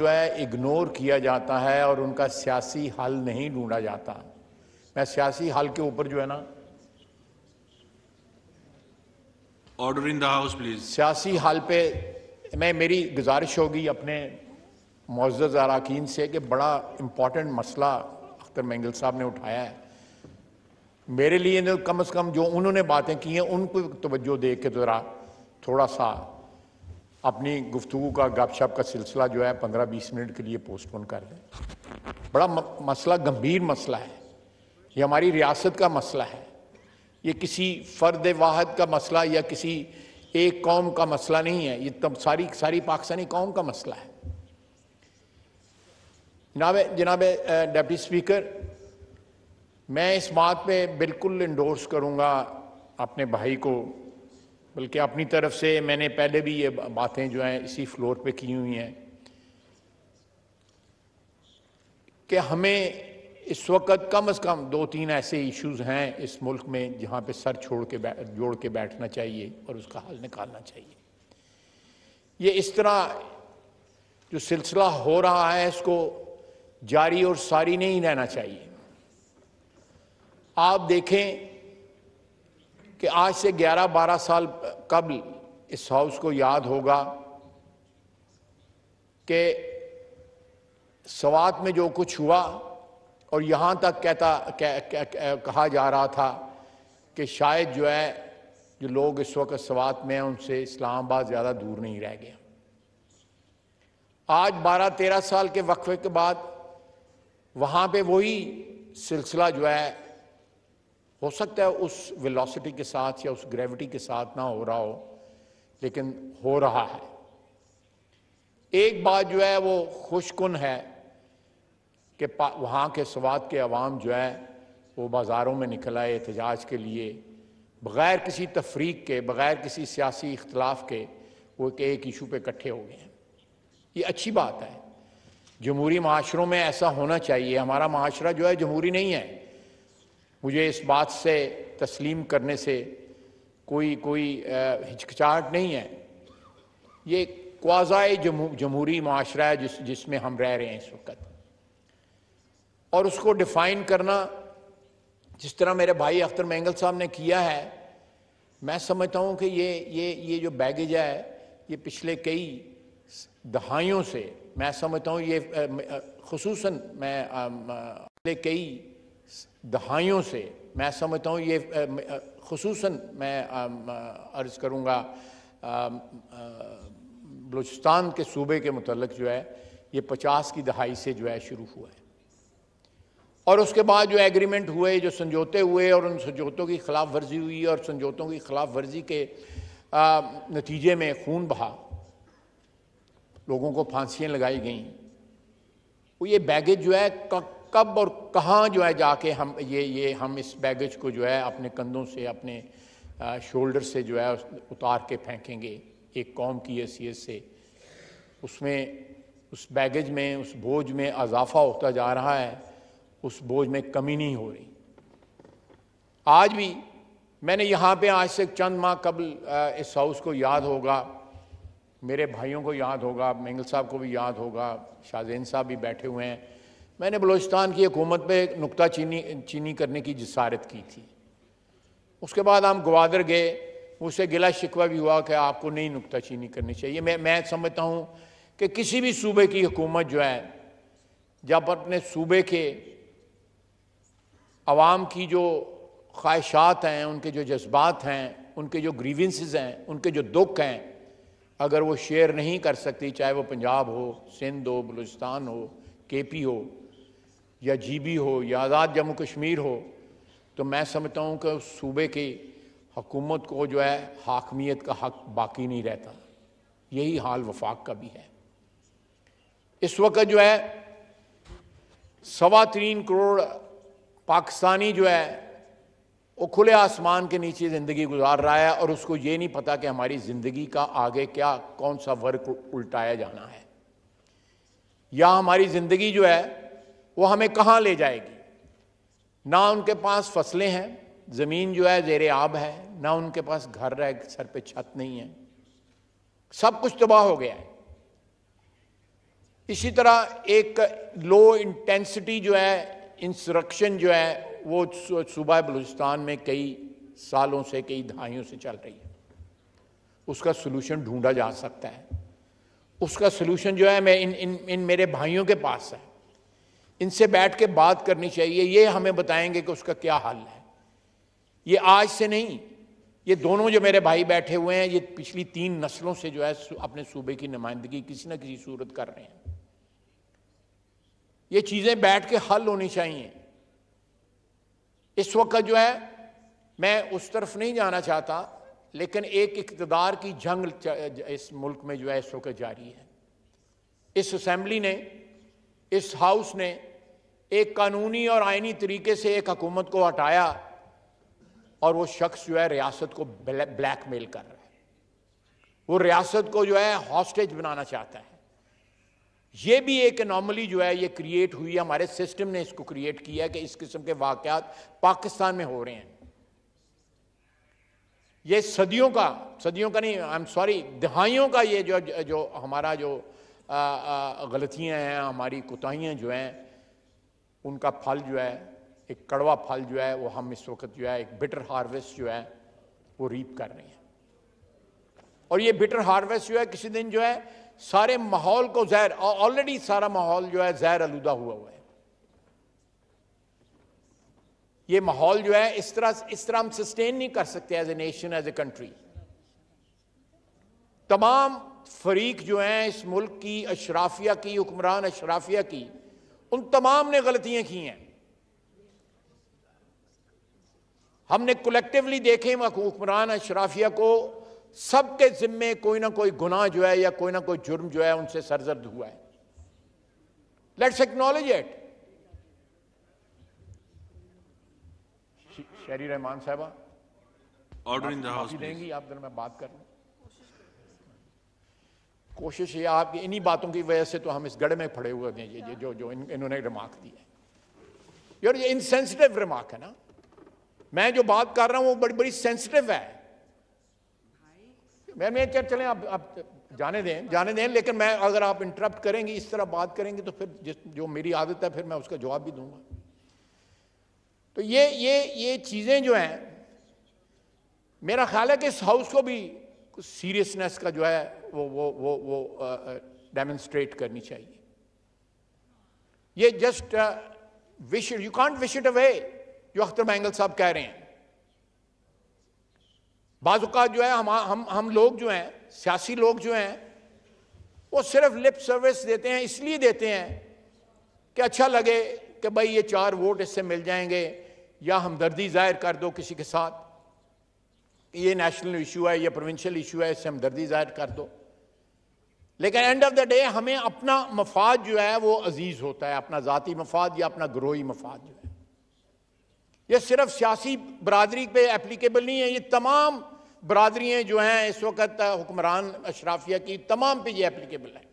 जो है इग्नोर किया जाता है और उनका सियासी हल नहीं ढूंढा जाता मैं सियासी हल के ऊपर जो है ना order in the house please सियासी हल पे मैं मेरी गुजारिश होगी अपने मोज़ अरकान से कि बड़ा इम्पॉर्टेंट मसला अख्तर मंगल साहब ने उठाया है मेरे लिए कम अज़ कम जो उन्होंने बातें की हैं उनको तोज्जो दे के ज़रा थोड़ा सा अपनी गुफ्तु का गपशप का सिलसिला जो है पंद्रह बीस मिनट के लिए पोस्टपोन कर दें बड़ा मसला गंभीर मसला है ये हमारी रियासत का मसला है ये किसी फ़र्द वाहद का मसला या किसी एक कौम का मसला नहीं है ये तब सारी सारी पाकिस्तानी कौम का मसला है जनाब जनाब डेप्टी स्पीकर मैं इस बात पे बिल्कुल इंडोर्स करूँगा अपने भाई को बल्कि अपनी तरफ से मैंने पहले भी ये बातें जो हैं इसी फ्लोर पे की हुई हैं कि हमें इस वक्त कम से कम दो तीन ऐसे इश्यूज हैं इस मुल्क में जहां पे सर छोड़ के जोड़ के बैठना चाहिए और उसका हल निकालना चाहिए ये इस तरह जो सिलसिला हो रहा है इसको जारी और सारी नहीं रहना चाहिए आप देखें कि आज से 11-12 साल कबल इस हाउस को याद होगा कि सवात में जो कुछ हुआ और यहाँ तक कहता कह, कह, कह, कहा जा रहा था कि शायद जो है जो लोग इस वक्त सवात में हैं उनसे इस्लामाबाद ज़्यादा दूर नहीं रह गया आज 12-13 साल के वक्फे के बाद वहाँ पे वही सिलसिला जो है हो सकता है उस वेलोसिटी के साथ या उस ग्रेविटी के साथ ना हो रहा हो लेकिन हो रहा है एक बात जो है वो खुशकुन है कि वहाँ के स्वाद के अवाम जो है वो बाज़ारों में निकल आए एहतजाज के लिए बग़ैर किसी तफरीक के बग़ैर किसी सियासी इख्तलाफ के वो एक एक इशू पे इकट्ठे हो गए हैं ये अच्छी बात है जमहूरी माशरों में ऐसा होना चाहिए हमारा माशरा जो है जमहूरी नहीं है मुझे इस बात से तस्लीम करने से कोई कोई हिचकिचाहट नहीं है ये क्वाजाए जमहूरी माशरा है जिस जिसमें हम रह रहे हैं इस वक्त और उसको डिफाइन करना जिस तरह मेरे भाई अख्तर मैंगल साहब ने किया है मैं समझता हूँ कि ये ये ये जो बैगेज है ये पिछले कई दहाइयों से मैं समझता हूँ ये खसूस मैं पिछले कई दहाइयों से मैं समझता हूँ ये खसूस मैं अर्ज़ करूँगा बलूचिस्तान के सूबे के मतलब जो है ये पचास की दहाई से जो है शुरू हुआ है और उसके बाद जो एग्रीमेंट हुए जो समझौते हुए और उन समझौतों की खिलाफ वर्जी हुई और समझौतों की खिलाफ वर्जी के नतीजे में खून बहा लोगों को फांसियाँ लगाई गईं वो ये बैगेज जो है कब और कहाँ जो है जाके हम ये ये हम इस बैगेज को जो है अपने कंधों से अपने शोल्डर से जो है उतार के फेंकेंगे एक कौम की हैसियत से उसमें उस बैगेज में उस बोझ में अजाफा होता जा रहा है उस बोझ में कमी नहीं हो रही आज भी मैंने यहाँ पे आज से चंद माह कबल इस हाउस को याद होगा मेरे भाइयों को याद होगा मंगल साहब को भी याद होगा शाहजैन साहब भी बैठे हुए हैं मैंने बलूचिस्तान की हुकूमत पर नुकता चीनी चीनी करने की जसारत की थी उसके बाद हम गवादर गए उससे गिला शिकवा भी हुआ कि आपको नहीं नुकता चीनी करनी चाहिए मैं मैं समझता हूँ कि किसी भी सूबे की हुकूमत जो है जब अपने सूबे के आवाम की जो ख्वाहिशात हैं उनके जो जज्बात हैं उनके जो ग्रीवेंसेस हैं उनके जो दुख हैं अगर वो शेयर नहीं कर सकती चाहे वो पंजाब हो सिंध हो बलूचिस्तान हो के पी हो या जीबी हो या आज़ाद जम्मू कश्मीर हो तो मैं समझता हूँ कि उस सूबे की हकूमत को जो है हाकमियत का हक बाकी नहीं रहता यही हाल वफाक का भी है इस वक्त जो है सवा तीन करोड़ पाकिस्तानी जो है वो खुले आसमान के नीचे ज़िंदगी गुजार रहा है और उसको ये नहीं पता कि हमारी ज़िंदगी का आगे क्या कौन सा वर्क उल्टाया जाना है या हमारी ज़िंदगी जो है वो हमें कहाँ ले जाएगी ना उनके पास फसलें हैं ज़मीन जो है जेरे आब है ना उनके पास घर है सर पे छत नहीं है सब कुछ तबाह हो गया है इसी तरह एक लो इंटेंसिटी जो है इंस्ट्रक्शन जो है वो सुबह बलूचिस्तान में कई सालों से कई दहाइयों से चल रही है उसका सलूशन ढूंढा जा सकता है उसका सलूशन जो है मैं इन इन इन मेरे भाइयों के पास है इनसे बैठ के बात करनी चाहिए ये हमें बताएंगे कि उसका क्या हल है ये आज से नहीं ये दोनों जो मेरे भाई बैठे हुए हैं ये पिछली तीन नस्लों से जो है अपने सूबे की नुमाइंदगी किसी न किसी सूरत कर रहे हैं ये चीज़ें बैठ के हल होनी चाहिए इस वक्त जो है मैं उस तरफ नहीं जाना चाहता लेकिन एक इकतदार की जंग इस मुल्क में जो है इस वक्त जारी है इस असम्बली ने इस हाउस ने एक कानूनी और आइनी तरीके से एक हकूमत को हटाया और वो शख्स जो है रियासत को ब्लैक मेल कर रहा है वो रियासत को जो है हॉस्टेज बनाना चाहता है ये भी एक नॉर्मली जो है ये क्रिएट हुई है हमारे सिस्टम ने इसको क्रिएट किया है कि इस किस्म के वाकयात पाकिस्तान में हो रहे हैं ये सदियों का सदियों का नहीं आई एम सॉरी दहाइयों का ये जो जो हमारा जो गलतियां हैं हमारी कोताहियाँ जो हैं उनका फल जो है एक कड़वा फल जो है वो हम इस वक्त जो है एक बिटर हार्वेस्ट जो है वो रीप कर रहे हैं और ये बिटर हार्वेस्ट जो है किसी दिन जो है सारे माहौल को जहर ऑलरेडी सारा माहौल जो है जहर आलूदा हुआ हुआ है ये माहौल जो है इस तरह इस तरह हम सस्टेन नहीं कर सकते as a nation as a country तमाम फरीक जो हैं इस मुल्क की अशराफिया की हुक्मरान अशराफिया की उन तमाम ने गलतियां की हैं हमने कलेक्टिवली देखे हुकमरान अशराफिया को सबके जिम्मे कोई ना कोई गुनाह जो है या कोई ना कोई जुर्म जो है उनसे सरजर्द हुआ है लेट्स एक्नोलेज इट शहरी रहमान साहबा ऑर्डर इन द हाउस देंगी आप दिन में बात कर लें कोशिश ये आपकी इन्हीं बातों की वजह से तो हम इस गढ़ में फड़े हुए हैं ये, ये जो जो इन, इन्होंने रिमार्क है यार ये इनसेंसिटिव रिमार्क है ना मैं जो बात कर रहा हूँ वो बड़ी बड़ी सेंसिटिव है मैं मैं चल चलें आप, आप जाने दें जाने दें लेकिन मैं अगर आप इंटरप्ट करेंगे इस तरह बात करेंगे तो फिर जिस जो मेरी आदत है फिर मैं उसका जवाब भी दूंगा तो ये ये ये चीज़ें जो हैं मेरा ख्याल है कि इस हाउस को भी सीरियसनेस का जो है वो वो वो वो डेमोन्स्ट्रेट करनी चाहिए ये just wish you can't wish it away जो अख्तर मैंगल साहब कह रहे हैं बाजुका जो है हम हम हम लोग जो हैं सियासी लोग जो हैं वो सिर्फ लिप सर्विस देते हैं इसलिए देते हैं कि अच्छा लगे कि भाई ये चार वोट इससे मिल जाएंगे या हमदर्दी जाहिर कर दो किसी के साथ ये नेशनल इशू है ये प्रोविंशियल इशू है इससे हमदर्दी जाहिर कर दो लेकिन एंड ऑफ द डे हमें अपना मफाद जो है वो अजीज़ होता है अपना जाति मफाद या अपना ग्रोही मफाद जो है ये सिर्फ सियासी बरदरी पे एप्लीकेबल नहीं है ये तमाम बरदरियाँ जो हैं इस वक्त हुक्मरान अशराफिया की तमाम पे ये एप्लीकेबल है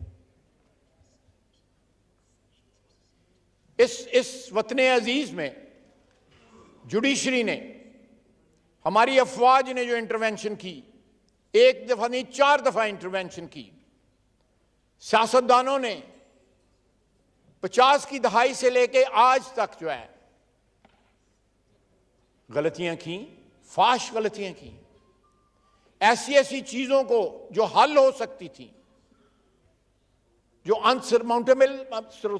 इस इस वतन अजीज़ में जुडिशरी ने हमारी अफवाज ने जो इंटरवेंशन की एक दफा नहीं चार दफा इंटरवेंशन की सियासतदानों ने पचास की दहाई से लेके आज तक जो है गलतियां की फाश गलतियां की ऐसी ऐसी चीजों को जो हल हो सकती थी जो अनसरमाउंटेबल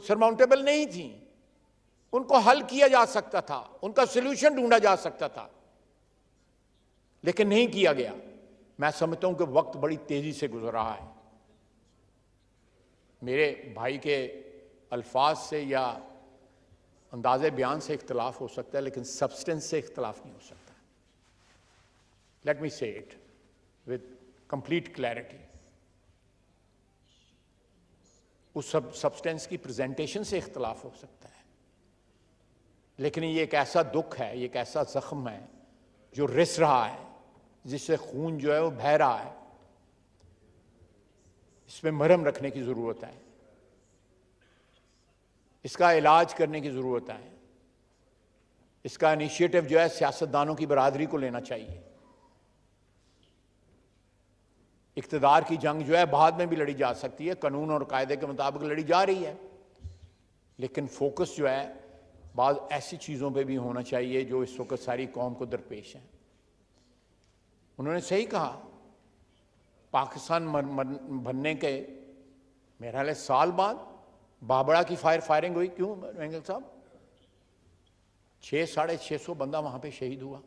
सरमाउंटेबल नहीं थी उनको हल किया जा सकता था उनका सोल्यूशन ढूंढा जा सकता था लेकिन नहीं किया गया मैं समझता हूं कि वक्त बड़ी तेजी से गुजर रहा है मेरे भाई के अल्फाज से या अंदाज बयान से इख्तलाफ हो सकता है लेकिन सब्सटेंस से इख्तलाफ नहीं हो सकता लेट मी से इट विद कंप्लीट क्लैरिटी उस सब सब्सटेंस की प्रेजेंटेशन से इख्तलाफ हो सकता है लेकिन ये एक ऐसा दुख है ये एक ऐसा जख्म है जो रिस रहा है जिससे खून जो है वो बह रहा है इसमें मरहम रखने की ज़रूरत है इसका इलाज करने की ज़रूरत है इसका इनिशिएटिव जो है सियासतदानों की बरादरी को लेना चाहिए इकतदार की जंग जो है बाद में भी लड़ी जा सकती है कानून और कायदे के मुताबिक लड़ी जा रही है लेकिन फोकस जो है बाद ऐसी चीज़ों पे भी होना चाहिए जो इस वक्त सारी कौम को दरपेश है उन्होंने सही कहा पाकिस्तान बनने के मेरा ख्याल साल बाद बाबड़ा की फायर फायरिंग हुई क्यों वेंगल साहब छः साढ़े छः सौ बंदा वहाँ पे शहीद हुआ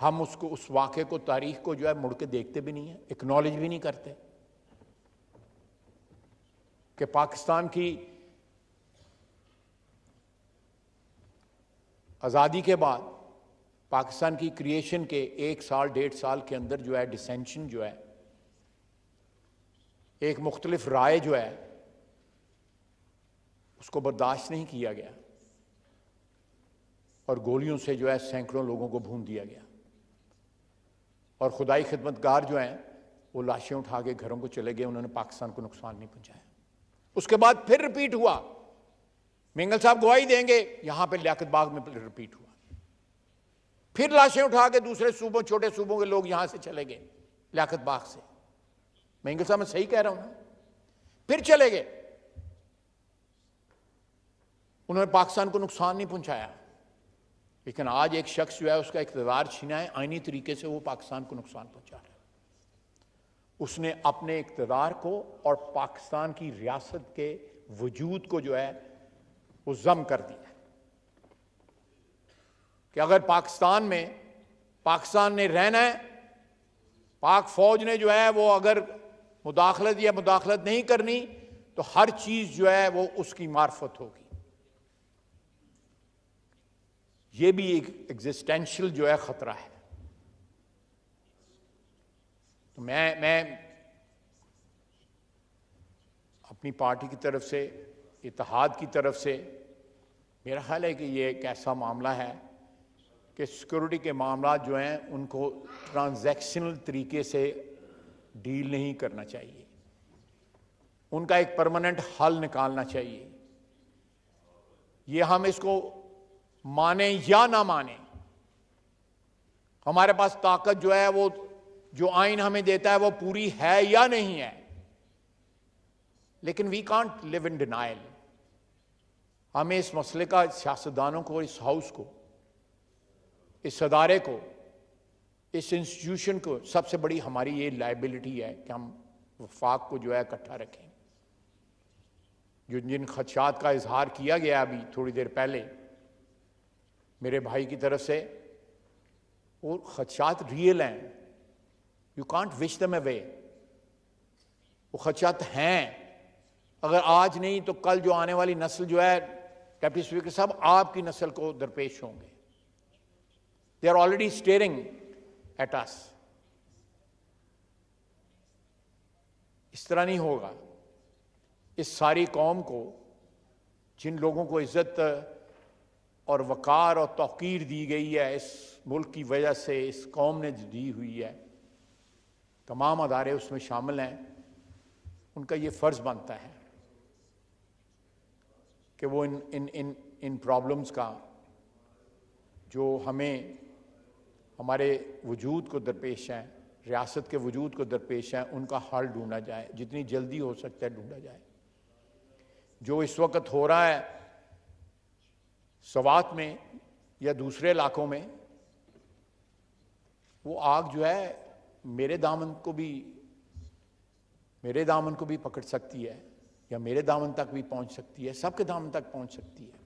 हम उसको उस वाक़े को तारीख को जो है मुड़ के देखते भी नहीं है इकनॉलेज भी नहीं करते कि पाकिस्तान की आज़ादी के बाद पाकिस्तान की क्रिएशन के एक साल डेढ़ साल के अंदर जो है डिसेंशन जो है एक मुख्तलिफ राय जो है उसको बर्दाश्त नहीं किया गया और गोलियों से जो है सैकड़ों लोगों को भून दिया गया और खुदाई खिदमतगार जो हैं वो लाशें उठा के घरों को चले गए उन्होंने पाकिस्तान को नुकसान नहीं पहुंचाया उसके बाद फिर रिपीट हुआ मिंगल साहब गवाही देंगे यहां पर लियाकत बाग में रिपीट हुआ फिर लाशें उठा के दूसरे सूबों छोटे सूबों के लोग यहां से चले गए लियाकत बाग से मैं इंगल साहब मैं सही कह रहा हूं ना फिर चले गए उन्होंने पाकिस्तान को नुकसान नहीं पहुंचाया लेकिन आज एक शख्स जो है उसका इकतदार छीना है आइनी तरीके से वो पाकिस्तान को नुकसान पहुंचा रहा है उसने अपने इकतदार को और पाकिस्तान की रियासत के वजूद को जो है वो जम कर दिया कि अगर पाकिस्तान में पाकिस्तान ने रहना है पाक फौज ने जो है वो अगर मुदाखलत या मुदाखलत नहीं करनी तो हर चीज़ जो है वो उसकी मार्फत होगी ये भी एक एग्जिस्टेंशियल जो है ख़तरा है तो मैं मैं अपनी पार्टी की तरफ से इतिहाद की तरफ से मेरा ख्याल है कि ये एक ऐसा मामला है कि सिक्योरिटी के मामला जो हैं उनको ट्रांजैक्शनल तरीके से डील नहीं करना चाहिए उनका एक परमानेंट हल निकालना चाहिए ये हम इसको माने या ना माने हमारे पास ताकत जो है वो जो आइन हमें देता है वो पूरी है या नहीं है लेकिन we can't live in denial हमें इस मसले का सियासतदानों को इस हाउस को इस अदारे को इस इंस्टीट्यूशन को सबसे बड़ी हमारी ये लाइबिलिटी है कि हम वफाक को जो है इकट्ठा रखें जो जिन खदशात का इजहार किया गया अभी थोड़ी देर पहले मेरे भाई की तरफ से वो खदशात रियल हैं you can't wish them away वो खदशात हैं अगर आज नहीं तो कल जो आने वाली नस्ल जो है डेप्टी स्पीकर साहब आपकी नस्ल को दरपेश होंगे They are already staring at us. इस तरह नहीं होगा इस सारी कौम को जिन लोगों को इज्जत और वक़ार और तोकीर दी गई है इस मुल्क की वजह से इस कौम ने दी हुई है तमाम अदारे उसमें शामिल हैं उनका ये फ़र्ज़ बनता है कि वो इन इन इन इन प्रॉब्लम्स का जो हमें हमारे वजूद को दरपेश हैं रियासत के वजूद को दरपेश हैं उनका हल ढूंढा जाए जितनी जल्दी हो सकता है ढूंढा जाए जो इस वक्त हो रहा है सवात में या दूसरे इलाकों में वो आग जो है मेरे दामन को भी मेरे दामन को भी पकड़ सकती है या मेरे दामन तक भी पहुंच सकती है सबके दामन तक पहुंच सकती है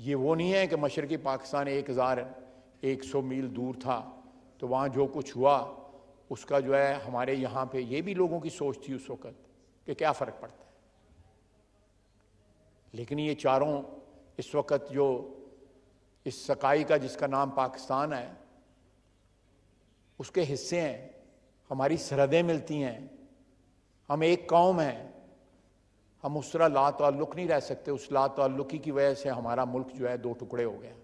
ये वो नहीं है कि मशरक़ी पाकिस्तान एक हज़ार एक सौ मील दूर था तो वहाँ जो कुछ हुआ उसका जो है हमारे यहाँ पे ये भी लोगों की सोच थी उस वक़्त कि क्या फ़र्क पड़ता है लेकिन ये चारों इस वक्त जो इस सकाई का जिसका नाम पाकिस्तान है उसके हिस्से हैं हमारी सरहदें मिलती हैं हम एक कौम हैं हम उस तरह ला तल्लुक नहीं रह सकते उस ला तल्लुकी की वजह से हमारा मुल्क जो है दो टुकड़े हो गया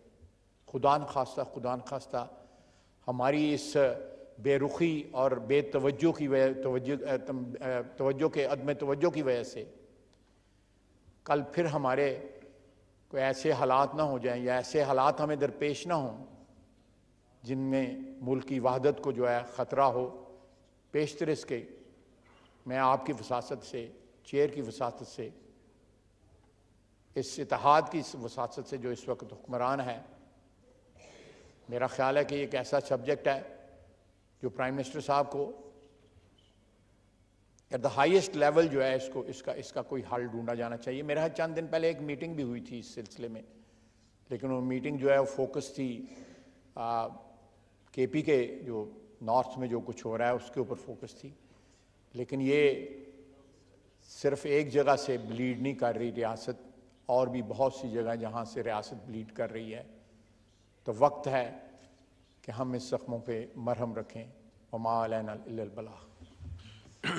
खुदान खास्ता खुदान खास्ता हमारी इस बेरुखी और बेतवजो की वजह तवज्जो के अदम तोज्जो की वजह से कल फिर हमारे कोई ऐसे हालात ना हो जाएं या ऐसे हालात हमें दरपेश ना हों जिनमें मुल्क की वहादत को जो है ख़तरा हो पेश तरस के मैं आपकी फसासत से चेयर की वसात से इस इतिहाद की वसात से जो इस वक्त हुक्मरान है मेरा ख्याल है कि एक ऐसा सब्जेक्ट है जो प्राइम मिनिस्टर साहब को एट द हाइस्ट लेवल जो है इसको इसका इसका कोई हल ढूंढा जाना चाहिए मेरा चंद दिन पहले एक मीटिंग भी हुई थी इस सिलसिले में लेकिन वो मीटिंग जो है वो फोकस थी के पी के जो नॉर्थ में जो कुछ हो रहा है उसके ऊपर फोकस थी लेकिन ये सिर्फ एक जगह से ब्लीड नहीं कर रही रियासत और भी बहुत सी जगह जहाँ से रियासत ब्लीड कर रही है तो वक्त है कि हम इस ज़ख्मों पर मरहम रखें और मालबला